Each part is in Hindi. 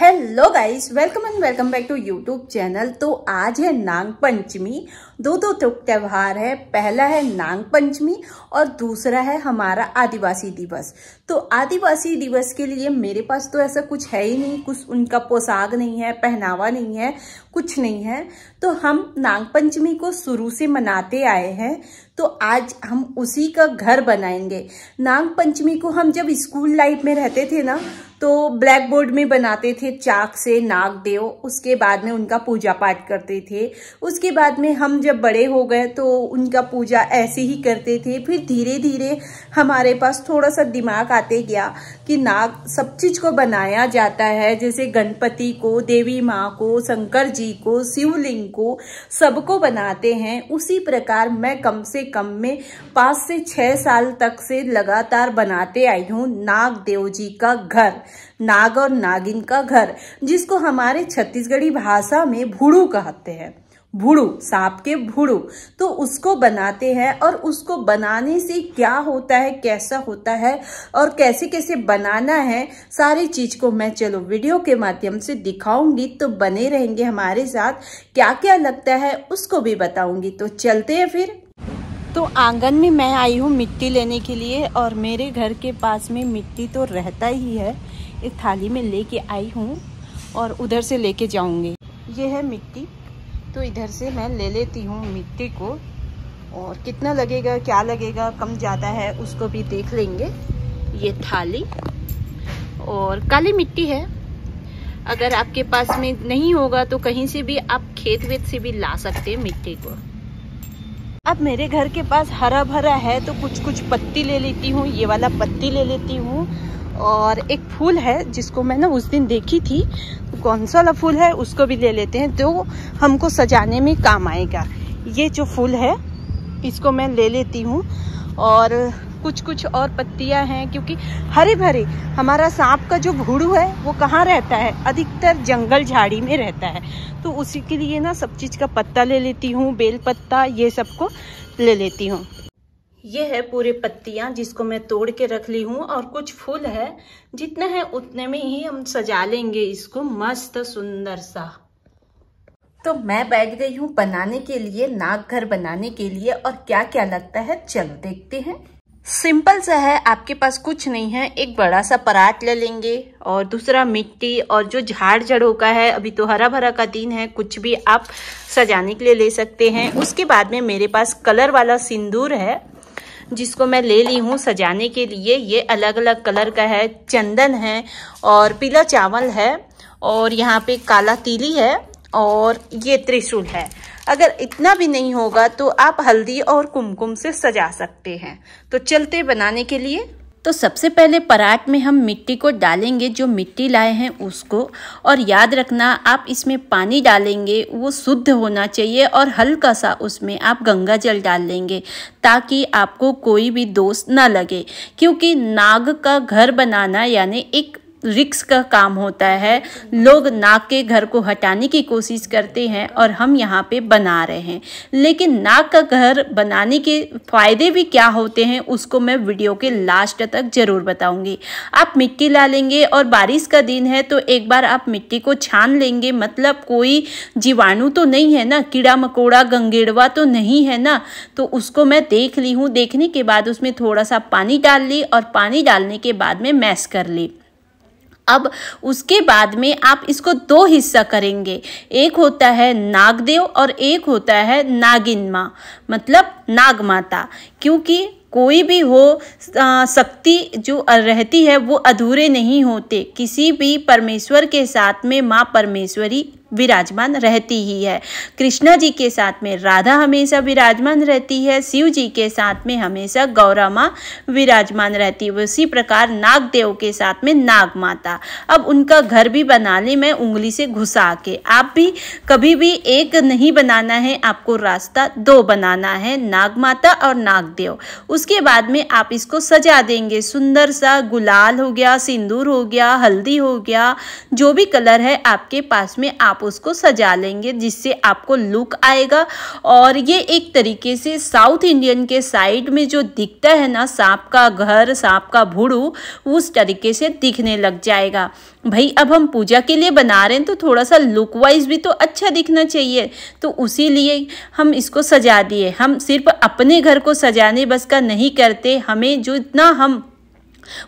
hello guys welcome and welcome back to YouTube channel तो आज है नाग पंचमी दो दो त्यौहार है पहला है नाग पंचमी और दूसरा है हमारा आदिवासी दिवस तो आदिवासी दिवस के लिए मेरे पास तो ऐसा कुछ है ही नहीं कुछ उनका पोशाक नहीं है पहनावा नहीं है कुछ नहीं है तो हम नाग पंचमी को शुरू से मनाते आए हैं तो आज हम उसी का घर बनाएंगे नाग पंचमी को हम जब स्कूल लाइफ में रहते थे ना तो ब्लैक बोर्ड में बनाते थे चाक से नागदेव उसके बाद में उनका पूजा पाठ करते थे उसके बाद में हम जब बड़े हो गए तो उनका पूजा ऐसे ही करते थे फिर धीरे धीरे हमारे पास थोड़ा सा दिमाग आते गया कि नाग सब चीज को बनाया जाता है जैसे गणपति को देवी माँ को शंकर जी को शिवलिंग को सबको बनाते हैं उसी प्रकार मैं कम से कम में पाँच से छः साल तक से लगातार बनाते आई हूँ नाग देव जी का घर नाग और नागिन का घर जिसको हमारे छत्तीसगढ़ी भाषा में भूड़ू कहते हैं भूड़ू सांप के भूड़ू तो उसको बनाते हैं और उसको बनाने से क्या होता है कैसा होता है और कैसे कैसे बनाना है सारी चीज़ को मैं चलो वीडियो के माध्यम से दिखाऊंगी तो बने रहेंगे हमारे साथ क्या क्या लगता है उसको भी बताऊंगी तो चलते हैं फिर तो आंगन में मैं आई हूँ मिट्टी लेने के लिए और मेरे घर के पास में मिट्टी तो रहता ही है एक थाली में लेके आई हूँ और उधर से लेके जाऊंगी ये है मिट्टी तो इधर से मैं ले लेती हूँ मिट्टी को और कितना लगेगा क्या लगेगा कम ज़्यादा है उसको भी देख लेंगे ये थाली और काली मिट्टी है अगर आपके पास में नहीं होगा तो कहीं से भी आप खेत वेत से भी ला सकते हैं मिट्टी को अब मेरे घर के पास हरा भरा है तो कुछ कुछ पत्ती ले लेती हूँ ये वाला पत्ती ले लेती हूँ और एक फूल है जिसको मैं ना उस दिन देखी थी तो कौन सा वाला फूल है उसको भी ले लेते हैं जो तो हमको सजाने में काम आएगा ये जो फूल है इसको मैं ले लेती हूँ और कुछ कुछ और पत्तियाँ हैं क्योंकि हरे भरे हमारा सांप का जो भूड़ू है वो कहाँ रहता है अधिकतर जंगल झाड़ी में रहता है तो उसी के लिए ना सब चीज़ का पत्ता ले लेती हूँ बेल पत्ता ये सबको ले लेती हूँ ये है पूरे पत्तियां जिसको मैं तोड़ के रख ली हूँ और कुछ फूल है जितने हैं उतने में ही हम सजा लेंगे इसको मस्त सुंदर सा तो मैं बैठ गई हूँ बनाने के लिए नाग घर बनाने के लिए और क्या क्या लगता है चलो देखते हैं सिंपल सा है आपके पास कुछ नहीं है एक बड़ा सा परात ले लेंगे और दूसरा मिट्टी और जो झाड़ जड़ों का है अभी तो हरा भरा का दिन है कुछ भी आप सजाने के लिए ले सकते हैं उसके बाद में मेरे पास कलर वाला सिंदूर है जिसको मैं ले ली हूँ सजाने के लिए ये अलग अलग कलर का है चंदन है और पीला चावल है और यहाँ पे काला तीली है और ये त्रिशूल है अगर इतना भी नहीं होगा तो आप हल्दी और कुमकुम से सजा सकते हैं तो चलते बनाने के लिए तो सबसे पहले पराठ में हम मिट्टी को डालेंगे जो मिट्टी लाए हैं उसको और याद रखना आप इसमें पानी डालेंगे वो शुद्ध होना चाहिए और हल्का सा उसमें आप गंगा जल डाल लेंगे ताकि आपको कोई भी दोष ना लगे क्योंकि नाग का घर बनाना यानी एक रिक्स का काम होता है लोग नाक के घर को हटाने की कोशिश करते हैं और हम यहाँ पे बना रहे हैं लेकिन नाक का घर बनाने के फ़ायदे भी क्या होते हैं उसको मैं वीडियो के लास्ट तक ज़रूर बताऊँगी आप मिट्टी ला लेंगे और बारिश का दिन है तो एक बार आप मिट्टी को छान लेंगे मतलब कोई जीवाणु तो नहीं है ना कीड़ा मकोड़ा गंगेड़वा तो नहीं है ना तो उसको मैं देख ली हूँ देखने के बाद उसमें थोड़ा सा पानी डाल ली और पानी डालने के बाद में मैस कर ली अब उसके बाद में आप इसको दो हिस्सा करेंगे एक होता है नागदेव और एक होता है नागिन माँ मतलब नाग माता क्योंकि कोई भी हो शक्ति जो रहती है वो अधूरे नहीं होते किसी भी परमेश्वर के साथ में माँ परमेश्वरी विराजमान रहती ही है कृष्णा जी के साथ में राधा हमेशा विराजमान रहती है शिव जी के साथ में हमेशा गौरा माँ विराजमान रहती है उसी प्रकार नागदेव के साथ में नाग माता अब उनका घर भी बना ले मैं उंगली से घुसा के आप भी कभी भी एक नहीं बनाना है आपको रास्ता दो बनाना है नाग माता और नागदेव उसके बाद में आप इसको सजा देंगे सुंदर सा गुलाल हो गया सिंदूर हो गया हल्दी हो गया जो भी कलर है आपके पास में आप उसको सजा लेंगे जिससे आपको लुक आएगा और ये एक तरीके से साउथ इंडियन के साइड में जो दिखता है ना सांप का घर सांप का भूडू उस तरीके से दिखने लग जाएगा भाई अब हम पूजा के लिए बना रहे हैं तो थोड़ा सा लुक वाइज भी तो अच्छा दिखना चाहिए तो उसी लिए हम इसको सजा दिए हम सिर्फ अपने घर को सजाने बस का नहीं करते हमें जो इतना हम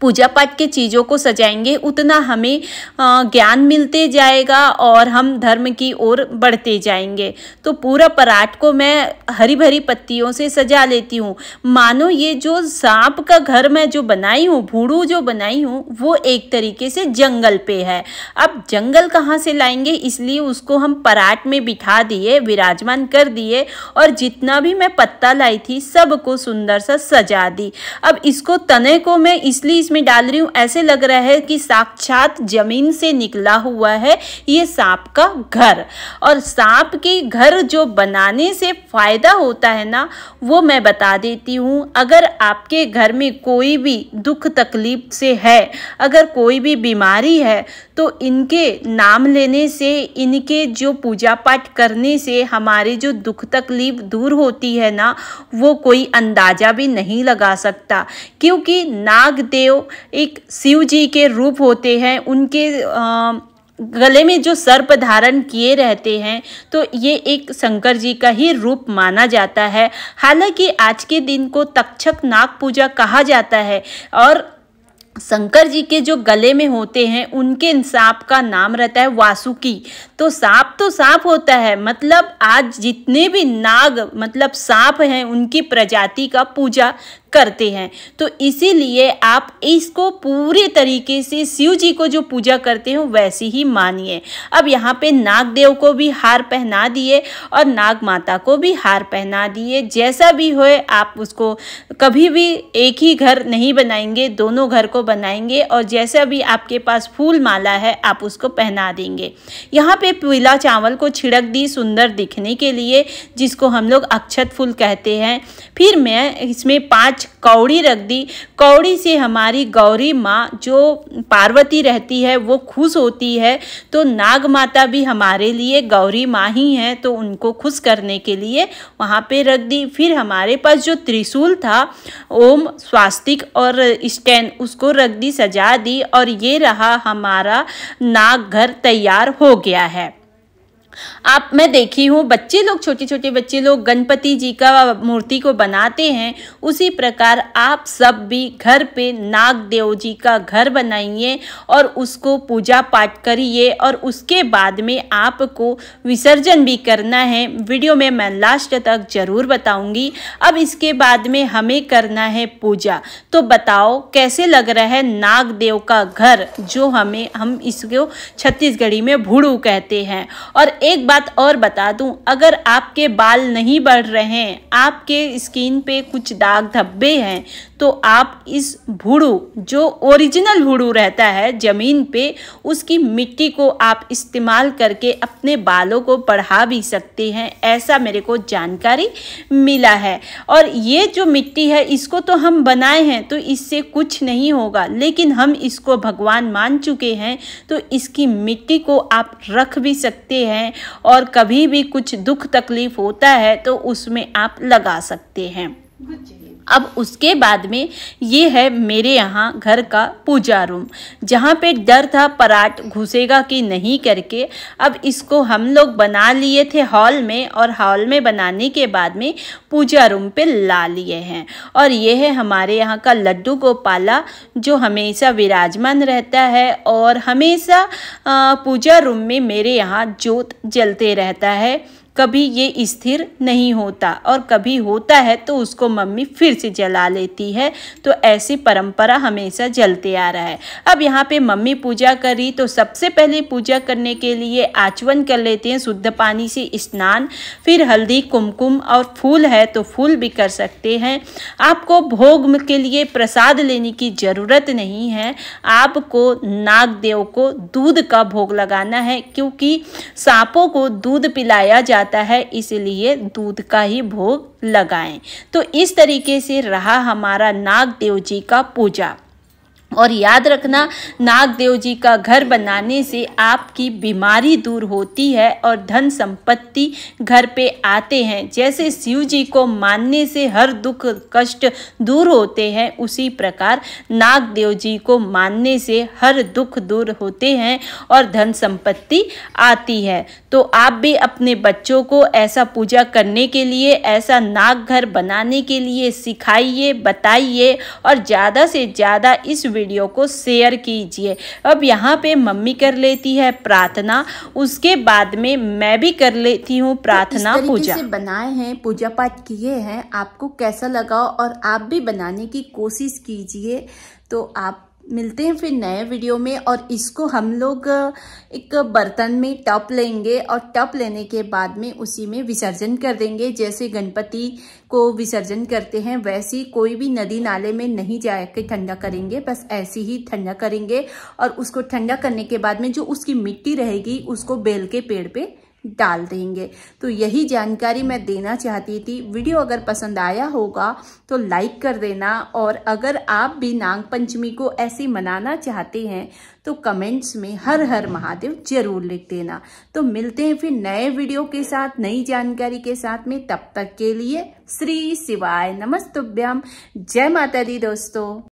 पूजा पाठ के चीज़ों को सजाएंगे उतना हमें ज्ञान मिलते जाएगा और हम धर्म की ओर बढ़ते जाएंगे तो पूरा पराठ को मैं हरी भरी पत्तियों से सजा लेती हूँ मानो ये जो सांप का घर मैं जो बनाई हूँ भूड़ू जो बनाई हूँ वो एक तरीके से जंगल पे है अब जंगल कहाँ से लाएंगे इसलिए उसको हम पराठ में बिठा दिए विराजमान कर दिए और जितना भी मैं पत्ता लाई थी सबको सुंदर सा सजा दी अब इसको तने को मैं इस इसलिए इसमें डाल रही हूँ ऐसे लग रहा है कि साक्षात जमीन से निकला हुआ है ये सांप का घर और सांप के घर जो बनाने से फ़ायदा होता है ना वो मैं बता देती हूँ अगर आपके घर में कोई भी दुख तकलीफ से है अगर कोई भी बीमारी है तो इनके नाम लेने से इनके जो पूजा पाठ करने से हमारे जो दुख तकलीफ दूर होती है ना वो कोई अंदाज़ा भी नहीं लगा सकता क्योंकि नाग देव एक शिव जी के रूप होते हैं उनके आ, गले में जो सर्प धारण किए रहते हैं तो ये एक शंकर जी का ही रूप माना जाता है हालांकि आज के दिन को तक्षक नाग पूजा कहा जाता है और शंकर जी के जो गले में होते हैं उनके सांप का नाम रहता है वासुकी तो सांप तो सांप होता है मतलब आज जितने भी नाग मतलब सांप हैं उनकी प्रजाति का पूजा करते हैं तो इसीलिए आप इसको पूरे तरीके से शिव जी को जो पूजा करते हो वैसे ही मानिए अब यहाँ पे नागदेव को भी हार पहना दिए और नाग माता को भी हार पहना दिए जैसा भी होए आप उसको कभी भी एक ही घर नहीं बनाएंगे दोनों घर को बनाएंगे और जैसा भी आपके पास फूल माला है आप उसको पहना देंगे यहाँ पे पीला चावल को छिड़क दी सुंदर दिखने के लिए जिसको हम लोग अक्षत फूल कहते हैं फिर मैं इसमें पाँच पांच कौड़ी रख दी कौड़ी से हमारी गौरी माँ जो पार्वती रहती है वो खुश होती है तो नाग माता भी हमारे लिए गौरी माँ ही हैं तो उनको खुश करने के लिए वहाँ पे रख दी फिर हमारे पास जो त्रिशूल था ओम स्वास्तिक और स्टैंड उसको रख दी सजा दी और ये रहा हमारा नाग घर तैयार हो गया है आप मैं देखी हूँ बच्चे लोग छोटे छोटे बच्चे लोग गणपति जी का मूर्ति को बनाते हैं उसी प्रकार आप सब भी घर पे नाग देव जी का घर बनाइए और उसको पूजा पाठ करिए और उसके बाद में आपको विसर्जन भी करना है वीडियो में मैं लास्ट तक ज़रूर बताऊंगी अब इसके बाद में हमें करना है पूजा तो बताओ कैसे लग रहा है नागदेव का घर जो हमें हम इसको छत्तीसगढ़ी में भूड़ू कहते हैं और एक बात और बता दूं अगर आपके बाल नहीं बढ़ रहे हैं आपके स्किन पे कुछ दाग धब्बे हैं तो आप इस भूड़ू जो ओरिजिनल भूड़ू रहता है ज़मीन पे उसकी मिट्टी को आप इस्तेमाल करके अपने बालों को बढ़ा भी सकते हैं ऐसा मेरे को जानकारी मिला है और ये जो मिट्टी है इसको तो हम बनाए हैं तो इससे कुछ नहीं होगा लेकिन हम इसको भगवान मान चुके हैं तो इसकी मिट्टी को आप रख भी सकते हैं हैं और कभी भी कुछ दुख तकलीफ होता है तो उसमें आप लगा सकते हैं अब उसके बाद में ये है मेरे यहाँ घर का पूजा रूम जहाँ पे डर था पराठ घुसेगा कि नहीं करके अब इसको हम लोग बना लिए थे हॉल में और हॉल में बनाने के बाद में पूजा रूम पे ला लिए हैं और ये है हमारे यहाँ का लड्डू गोपाला जो हमेशा विराजमान रहता है और हमेशा पूजा रूम में मेरे यहाँ जोत जलते रहता है कभी ये स्थिर नहीं होता और कभी होता है तो उसको मम्मी फिर से जला लेती है तो ऐसी परंपरा हमेशा जलते आ रहा है अब यहाँ पे मम्मी पूजा करी तो सबसे पहले पूजा करने के लिए आचवन कर लेते हैं शुद्ध पानी से स्नान फिर हल्दी कुमकुम और फूल है तो फूल भी कर सकते हैं आपको भोग के लिए प्रसाद लेने की ज़रूरत नहीं है आपको नागदेव को दूध का भोग लगाना है क्योंकि सांपों को दूध पिलाया जा जाता है इसलिए दूध का ही भोग लगाएं तो इस तरीके से रहा हमारा नागदेव जी का पूजा और याद रखना नागदेव जी का घर बनाने से आपकी बीमारी दूर होती है और धन संपत्ति घर पे आते हैं जैसे शिव जी को मानने से हर दुख कष्ट दूर होते हैं उसी प्रकार नागदेव जी को मानने से हर दुख दूर होते हैं और धन संपत्ति आती है तो आप भी अपने बच्चों को ऐसा पूजा करने के लिए ऐसा नाग घर बनाने के लिए सिखाइए बताइए और ज़्यादा से ज़्यादा इस वीडियो को शेयर कीजिए अब यहाँ पे मम्मी कर लेती है प्रार्थना उसके बाद में मैं भी कर लेती हूँ तो प्रार्थना तो पूजा बनाए हैं पूजा पाठ किए हैं आपको कैसा लगा और आप भी बनाने की कोशिश कीजिए तो आप मिलते हैं फिर नए वीडियो में और इसको हम लोग एक बर्तन में टप लेंगे और टप लेने के बाद में उसी में विसर्जन कर देंगे जैसे गणपति को विसर्जन करते हैं वैसे ही कोई भी नदी नाले में नहीं जा कर ठंडा करेंगे बस ऐसे ही ठंडा करेंगे और उसको ठंडा करने के बाद में जो उसकी मिट्टी रहेगी उसको बेल के पेड़ पे डाल देंगे तो यही जानकारी मैं देना चाहती थी वीडियो अगर पसंद आया होगा तो लाइक कर देना और अगर आप भी नाग पंचमी को ऐसी मनाना चाहते हैं तो कमेंट्स में हर हर महादेव जरूर लिख देना तो मिलते हैं फिर नए वीडियो के साथ नई जानकारी के साथ में तब तक के लिए श्री शिवाय नमस्तुभ्यम जय माता दी दोस्तों